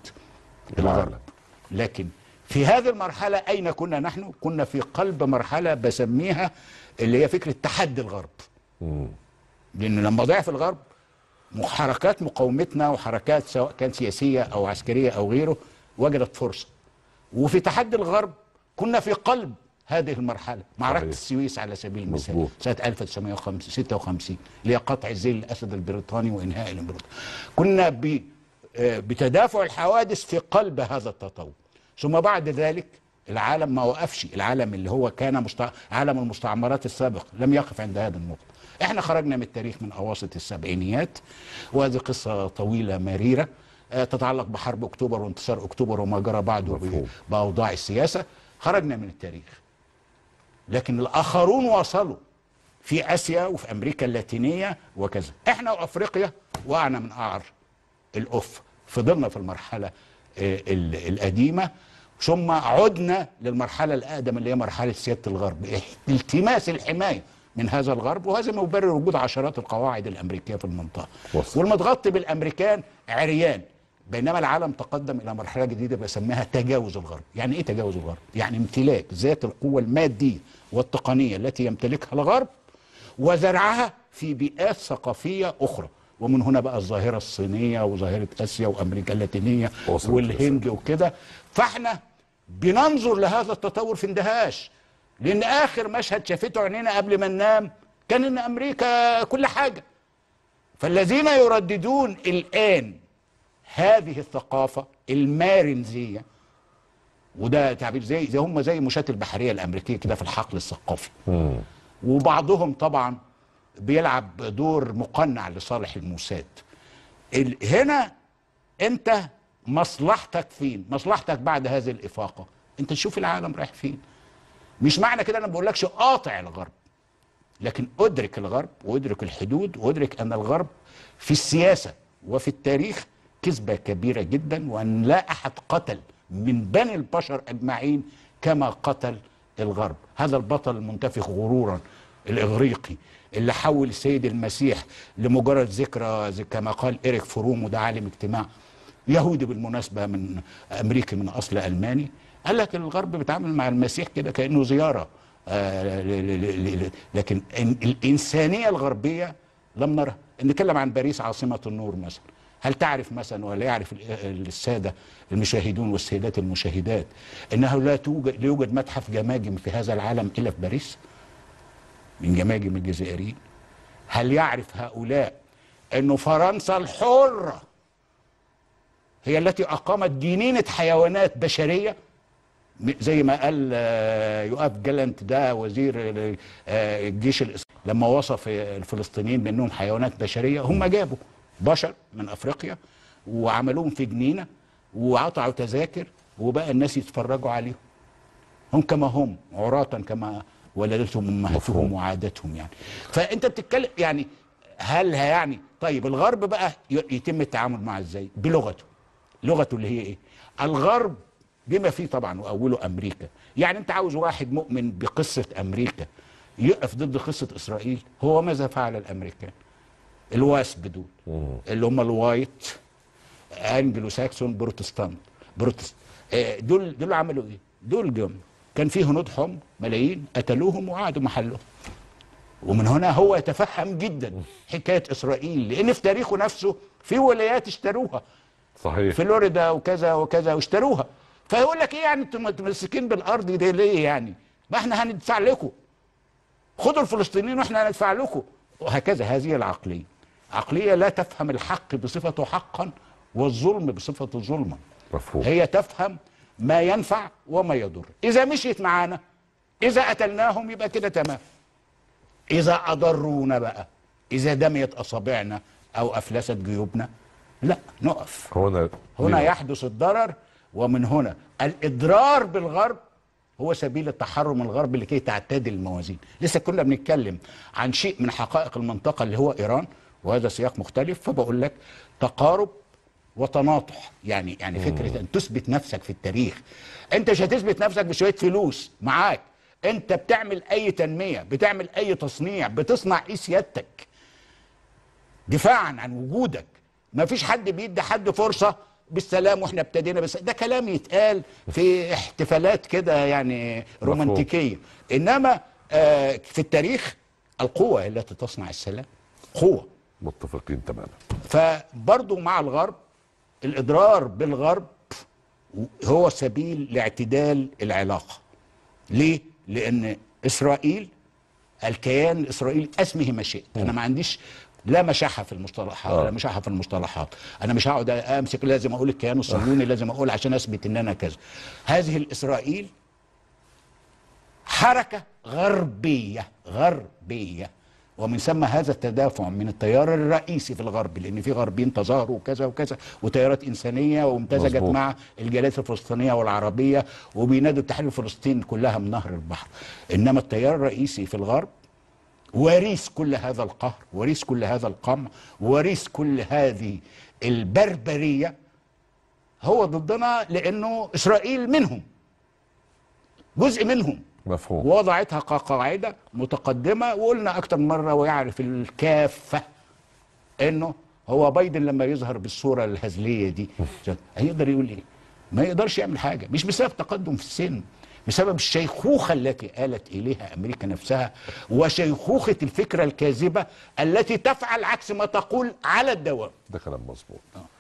الغرب لكن في هذه المرحلة أين كنا نحن؟ كنا في قلب مرحلة بسميها اللي هي فكرة تحدي الغرب لأن لما ضعف الغرب حركات مقاومتنا وحركات سواء كانت سياسية أو عسكرية أو غيره وجدت فرصة وفي تحدي الغرب كنا في قلب هذه المرحلة معركة صحيح. السويس على سبيل المثال سنة 1956 لقطع ذيل الأسد البريطاني وإنهاء الإمبراطورية كنا آه، بتدافع الحوادث في قلب هذا التطور ثم بعد ذلك العالم ما وقفش العالم اللي هو كان مستع... عالم المستعمرات السابق لم يقف عند هذه النقطة احنا خرجنا من التاريخ من أواسط السبعينيات وهذه قصة طويلة مريرة آه، تتعلق بحرب أكتوبر وانتصار أكتوبر وما جرى بعده بأوضاع السياسة خرجنا من التاريخ لكن الآخرون وصلوا في آسيا وفي أمريكا اللاتينية وكذا إحنا وأفريقيا وقعنا من قعر الأف فضلنا في المرحلة آه، القديمة ثم عدنا للمرحلة الأقدم اللي هي مرحلة سيادة الغرب التماس الحماية من هذا الغرب وهذا ما يبرر وجود عشرات القواعد الأمريكية في المنطقة وصف. والمتغطي بالأمريكان عريان بينما العالم تقدم إلى مرحلة جديدة بسميها تجاوز الغرب يعني إيه تجاوز الغرب؟ يعني امتلاك ذات القوة المادية والتقنية التي يمتلكها الغرب وزرعها في بيئات ثقافية أخرى ومن هنا بقى الظاهرة الصينية وظاهرة آسيا وأمريكا اللاتينية والهند وكده فاحنا بننظر لهذا التطور في اندهاش لأن آخر مشهد شافته عينينا قبل ما ننام كان إن أمريكا كل حاجة فالذين يرددون الآن هذه الثقافة المارنزية وده تعبير زي زي هم زي مشاة البحريه الامريكيه كده في الحقل الثقافي وبعضهم طبعا بيلعب دور مقنع لصالح الموساد هنا انت مصلحتك فين مصلحتك بعد هذه الافاقه انت تشوف العالم رايح فين مش معنى كده انا ما بقولكش قاطع الغرب لكن ادرك الغرب وادرك الحدود وادرك ان الغرب في السياسه وفي التاريخ كذبه كبيره جدا وان لا احد قتل من بني البشر اجمعين كما قتل الغرب هذا البطل المنتفخ غرورا الاغريقي اللي حول سيد المسيح لمجرد ذكرى كما قال إريك فروم وده عالم اجتماع يهودي بالمناسبة من أمريكي من أصل ألماني قال لك الغرب بيتعامل مع المسيح كده كأنه زيارة آه، لكن الإنسانية الغربية لم نرها نتكلم عن باريس عاصمة النور مثلا هل تعرف مثلا ولا يعرف السادة المشاهدون والسيدات المشاهدات أنه لا توجد, لا يوجد متحف جماجم في هذا العالم إلا في باريس من جماجم الجزائريين هل يعرف هؤلاء أنه فرنسا الحرة هي التي أقامت جنينة حيوانات بشرية زي ما قال آه، يؤاف جالنت ده وزير آه، الجيش الإسرائيلي لما وصف الفلسطينيين بأنهم حيوانات بشرية هم جابوا بشر من افريقيا وعملوهم في جنينه وقطعوا تذاكر وبقى الناس يتفرجوا عليهم هم كما هم عراة كما ولدتهم امهاتهم وعادتهم يعني فانت بتتكلم يعني هل يعني طيب الغرب بقى يتم التعامل معه ازاي بلغته لغته اللي هي ايه الغرب بما فيه طبعا واوله امريكا يعني انت عاوز واحد مؤمن بقصه امريكا يقف ضد قصه اسرائيل هو ماذا فعل الامريكان الواسب دول اللي هم الوايت انجلو ساكسون بروتستانت بروتست آه، دول دول عملوا ايه؟ دول جم كان في هنود حمر ملايين قتلوهم وقعدوا محلهم ومن هنا هو يتفهم جدا حكايه اسرائيل لان في تاريخه نفسه في ولايات اشتروها صحيح فلوريدا وكذا وكذا واشتروها فيقول لك ايه يعني انتم متمسكين بالارض دي ليه يعني؟ ما احنا هندفع لكم خدوا الفلسطينيين واحنا هندفع لكم وهكذا هذه العقليه عقليه لا تفهم الحق بصفته حقا والظلم بصفته ظلما مفهوم. هي تفهم ما ينفع وما يضر اذا مشيت معانا اذا قتلناهم يبقى كده تمام اذا اضرونا بقى اذا دميت اصابعنا او افلست جيوبنا لا نقف هنا هنا يحدث الضرر ومن هنا الاضرار بالغرب هو سبيل التحرم الغرب لكي تعتدل الموازين لسه كنا بنتكلم عن شيء من حقائق المنطقه اللي هو ايران وهذا سياق مختلف فبقول لك تقارب وتناطح يعني يعني فكره ان تثبت نفسك في التاريخ انت مش هتثبت نفسك بشويه فلوس معاك انت بتعمل اي تنميه بتعمل اي تصنيع بتصنع ايه سيادتك دفاعا عن وجودك ما فيش حد بيدي حد فرصه بالسلام واحنا ابتدينا بس ده كلام يتقال في احتفالات كده يعني رومانتيكيه انما آه في التاريخ القوه التي تصنع السلام قوه متفقين تماما فبرضه مع الغرب الاضرار بالغرب هو سبيل لاعتدال العلاقه ليه لان اسرائيل الكيان الاسرائيلي اسمه ما شئت انا ما عنديش لا مشاحه في المصطلحات آه. لا مشاحه في المصطلحات انا مش هقعد امسك لازم اقول الكيان الصهيوني آه. لازم اقول عشان اثبت ان انا كذا هذه الاسرائيل حركه غربيه غربيه ومن ثم هذا التدافع من التيار الرئيسي في الغرب لان في غربيين تظاهروا وكذا وكذا وتيارات انسانيه وامتزجت مع الجاليات الفلسطينيه والعربيه وبينادوا تحرير فلسطين كلها من نهر البحر انما التيار الرئيسي في الغرب وريث كل هذا القهر وريث كل هذا القمع وريث كل هذه البربريه هو ضدنا لانه اسرائيل منهم جزء منهم مفهوم وضعتها كقاعده متقدمه وقلنا اكتر مره ويعرف الكافه انه هو بايدن لما يظهر بالصوره الهزليه دي هيقدر يقول ايه؟ ما يقدرش يعمل حاجه مش بسبب تقدم في السن بسبب الشيخوخه التي آلت اليها امريكا نفسها وشيخوخه الفكره الكاذبه التي تفعل عكس ما تقول على الدوام ده كلام مظبوط آه.